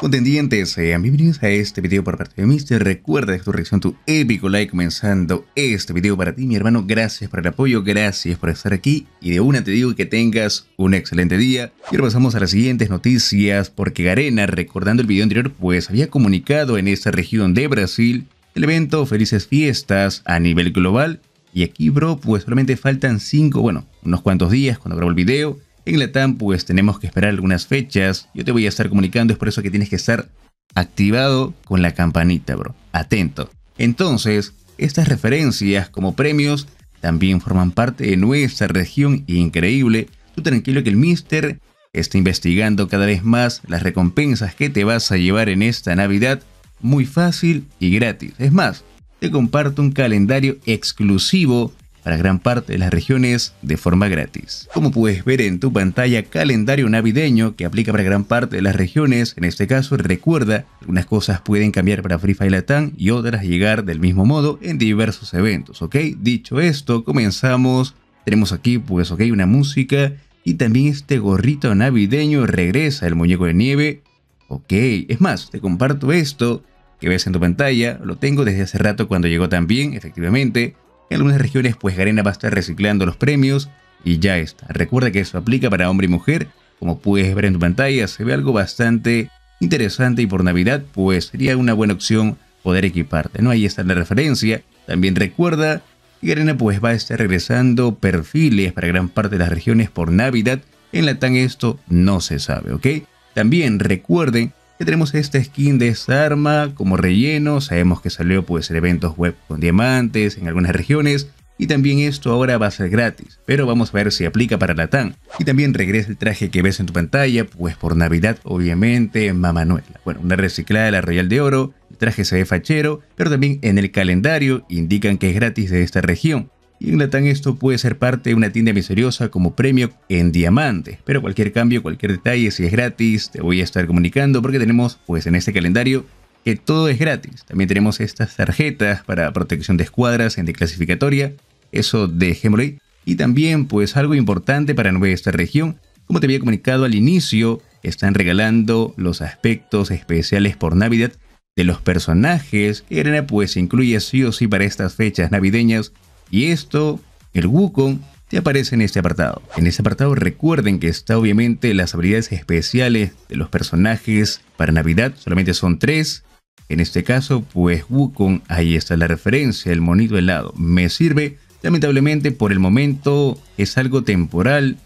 contendientes, sean eh, bienvenidos a este video por parte de Mister. Recuerda dejar tu reacción, tu épico like comenzando este video para ti, mi hermano. Gracias por el apoyo, gracias por estar aquí. Y de una te digo que tengas un excelente día. Y ahora pasamos a las siguientes noticias, porque Garena, recordando el video anterior, pues había comunicado en esta región de Brasil el evento Felices Fiestas a nivel global. Y aquí, bro, pues solamente faltan 5, bueno, unos cuantos días cuando grabo el video en TAM pues tenemos que esperar algunas fechas. Yo te voy a estar comunicando, es por eso que tienes que estar activado con la campanita, bro. Atento. Entonces, estas referencias como premios también forman parte de nuestra región increíble. Tú tranquilo que el Mister está investigando cada vez más las recompensas que te vas a llevar en esta Navidad. Muy fácil y gratis. Es más, te comparto un calendario exclusivo para gran parte de las regiones de forma gratis. Como puedes ver en tu pantalla, calendario navideño que aplica para gran parte de las regiones, en este caso recuerda, algunas cosas pueden cambiar para Free Fire Latam y otras llegar del mismo modo en diversos eventos, ¿ok? Dicho esto, comenzamos, tenemos aquí pues, ok, una música y también este gorrito navideño regresa, el muñeco de nieve, ok, es más, te comparto esto que ves en tu pantalla, lo tengo desde hace rato cuando llegó también, efectivamente, en algunas regiones, pues Garena va a estar reciclando los premios y ya está. Recuerda que eso aplica para hombre y mujer. Como puedes ver en tu pantalla, se ve algo bastante interesante y por Navidad, pues sería una buena opción poder equiparte, ¿no? Ahí está la referencia. También recuerda que Garena pues va a estar regresando perfiles para gran parte de las regiones por Navidad. En la tan esto no se sabe, ¿ok? También recuerden ya tenemos esta skin de esta arma como relleno, sabemos que salió puede ser eventos web con diamantes en algunas regiones, y también esto ahora va a ser gratis, pero vamos a ver si aplica para la TAN. Y también regresa el traje que ves en tu pantalla, pues por Navidad obviamente Mamanuela. Bueno, una reciclada de la Royal de Oro, el traje se ve fachero, pero también en el calendario indican que es gratis de esta región y en tan esto puede ser parte de una tienda misteriosa como premio en diamante. Pero cualquier cambio, cualquier detalle, si es gratis, te voy a estar comunicando porque tenemos pues en este calendario que todo es gratis. También tenemos estas tarjetas para protección de escuadras en clasificatoria, eso de ahí. Y también pues algo importante para Esta región, como te había comunicado al inicio, están regalando los aspectos especiales por Navidad de los personajes. Arena pues incluye sí o sí para estas fechas navideñas y esto, el Wukong, te aparece en este apartado. En este apartado recuerden que está obviamente las habilidades especiales de los personajes para Navidad, solamente son tres. En este caso, pues Wukong, ahí está la referencia, el monito helado. Me sirve, lamentablemente por el momento es algo temporal,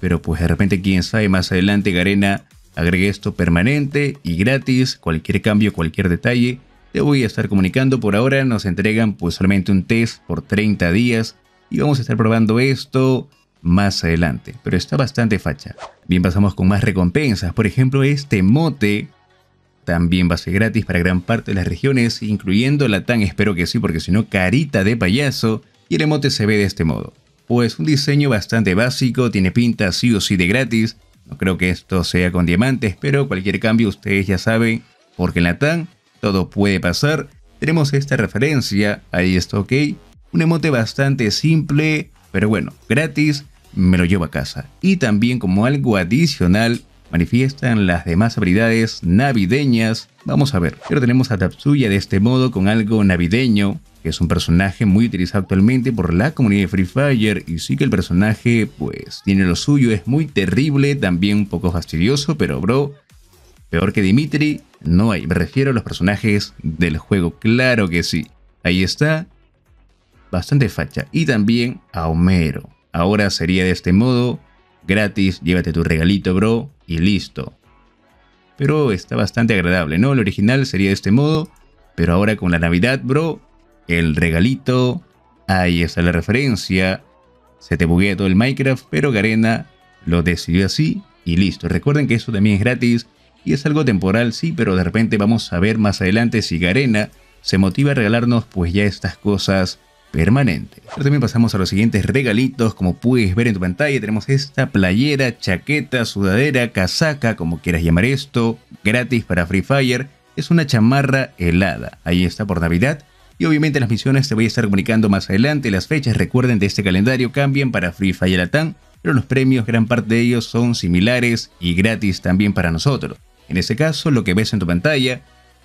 pero pues de repente quién sabe más adelante Garena agregue esto permanente y gratis, cualquier cambio, cualquier detalle, voy a estar comunicando. Por ahora nos entregan pues solamente un test por 30 días y vamos a estar probando esto más adelante, pero está bastante facha. Bien, pasamos con más recompensas. Por ejemplo, este mote también va a ser gratis para gran parte de las regiones, incluyendo la tan espero que sí, porque si no, carita de payaso. Y el emote se ve de este modo. Pues un diseño bastante básico, tiene pinta sí o sí de gratis. No creo que esto sea con diamantes, pero cualquier cambio ustedes ya saben, porque en la TAN todo puede pasar, tenemos esta referencia, ahí está ok, un emote bastante simple, pero bueno, gratis, me lo llevo a casa. Y también como algo adicional, manifiestan las demás habilidades navideñas. Vamos a ver, pero tenemos a Tatsuya de este modo con algo navideño, que es un personaje muy utilizado actualmente por la comunidad de Free Fire y sí que el personaje pues tiene lo suyo, es muy terrible, también un poco fastidioso, pero bro, Peor que Dimitri, no hay. Me refiero a los personajes del juego, claro que sí. Ahí está. Bastante facha. Y también a Homero. Ahora sería de este modo. Gratis, llévate tu regalito, bro. Y listo. Pero está bastante agradable, ¿no? El original sería de este modo. Pero ahora con la Navidad, bro. El regalito. Ahí está la referencia. Se te buguea todo el Minecraft, pero Garena lo decidió así y listo. Recuerden que eso también es gratis y es algo temporal, sí, pero de repente vamos a ver más adelante si Garena se motiva a regalarnos pues ya estas cosas permanentes. Pero también pasamos a los siguientes regalitos, como puedes ver en tu pantalla, tenemos esta playera, chaqueta, sudadera, casaca, como quieras llamar esto, gratis para Free Fire, es una chamarra helada, ahí está por Navidad. Y obviamente las misiones te voy a estar comunicando más adelante, las fechas recuerden de este calendario cambian para Free Fire Latam, pero los premios gran parte de ellos son similares y gratis también para nosotros. En ese caso, lo que ves en tu pantalla,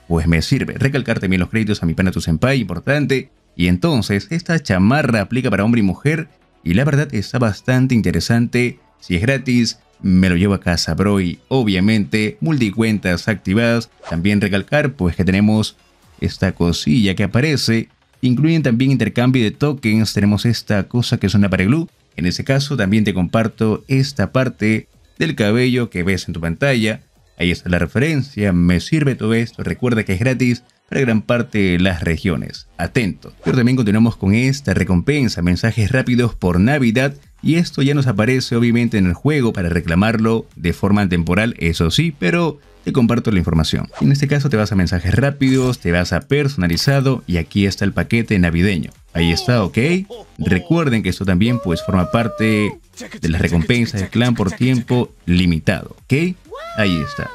pues me sirve recalcar también los créditos a mi pana tu senpai, importante. Y entonces, esta chamarra aplica para hombre y mujer, y la verdad está bastante interesante. Si es gratis, me lo llevo a casa, bro. Y obviamente, multicuentas activadas. También recalcar, pues que tenemos esta cosilla que aparece. Incluyen también intercambio de tokens. Tenemos esta cosa que es una pareglú. En ese caso, también te comparto esta parte del cabello que ves en tu pantalla. Ahí está la referencia, me sirve todo esto, recuerda que es gratis para gran parte de las regiones. Atento. Pero también continuamos con esta recompensa, mensajes rápidos por Navidad. Y esto ya nos aparece obviamente en el juego para reclamarlo de forma temporal, eso sí, pero te comparto la información. En este caso te vas a mensajes rápidos, te vas a personalizado y aquí está el paquete navideño. Ahí está, ¿ok? Recuerden que esto también pues forma parte de las recompensas del clan por tiempo limitado, ¿ok? Ahí está.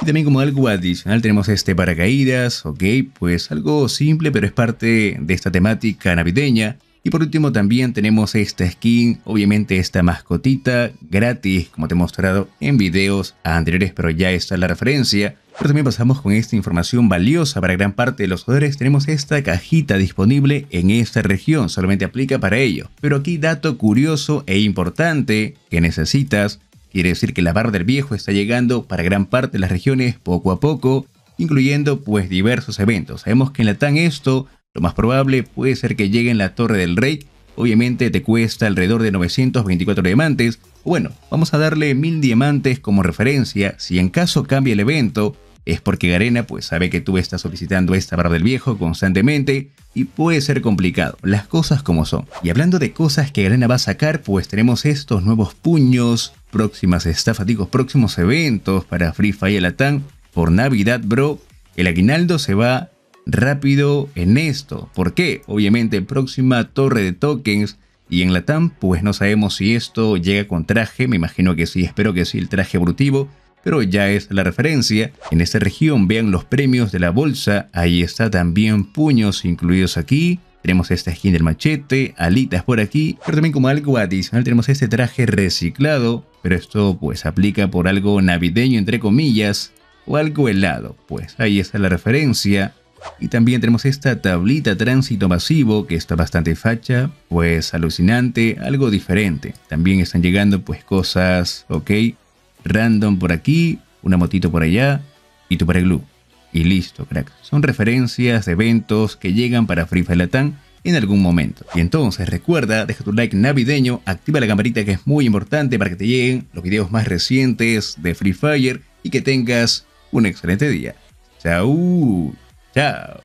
Y también como algo adicional tenemos este paracaídas, ok, pues algo simple pero es parte de esta temática navideña y por último también tenemos esta skin, obviamente esta mascotita gratis como te he mostrado en videos anteriores, pero ya está la referencia. Pero también pasamos con esta información valiosa para gran parte de los jugadores. Tenemos esta cajita disponible en esta región, solamente aplica para ello. Pero aquí dato curioso e importante que necesitas. Quiere decir que la barra del viejo está llegando para gran parte de las regiones poco a poco, incluyendo pues diversos eventos. Sabemos que en la TAN esto lo más probable puede ser que llegue en la Torre del Rey. Obviamente te cuesta alrededor de 924 diamantes. Bueno, vamos a darle 1000 diamantes como referencia. Si en caso cambia el evento, es porque Garena pues sabe que tú estás solicitando esta barra del viejo constantemente y puede ser complicado, las cosas como son. Y hablando de cosas que Garena va a sacar, pues tenemos estos nuevos puños, próximas estafas, digo, próximos eventos para Free Fire Latam por Navidad, bro. El aguinaldo se va rápido en esto. ¿Por qué? Obviamente, próxima torre de tokens. Y en la tam, pues no sabemos si esto llega con traje, me imagino que sí, espero que sí, el traje evolutivo, pero ya es la referencia. En esta región vean los premios de la bolsa, ahí está también puños incluidos aquí, tenemos esta skin del machete, alitas por aquí, pero también como algo adicional tenemos este traje reciclado, pero esto pues aplica por algo navideño entre comillas, o algo helado, pues ahí está la referencia. Y también tenemos esta tablita tránsito masivo que está bastante facha, pues alucinante, algo diferente. También están llegando pues cosas, ok, random por aquí, una motito por allá y tu para Y listo, crack. Son referencias de eventos que llegan para Free Fire Latam en algún momento. Y entonces recuerda, deja tu like navideño, activa la campanita que es muy importante para que te lleguen los videos más recientes de Free Fire y que tengas un excelente día. Chao. Ciao.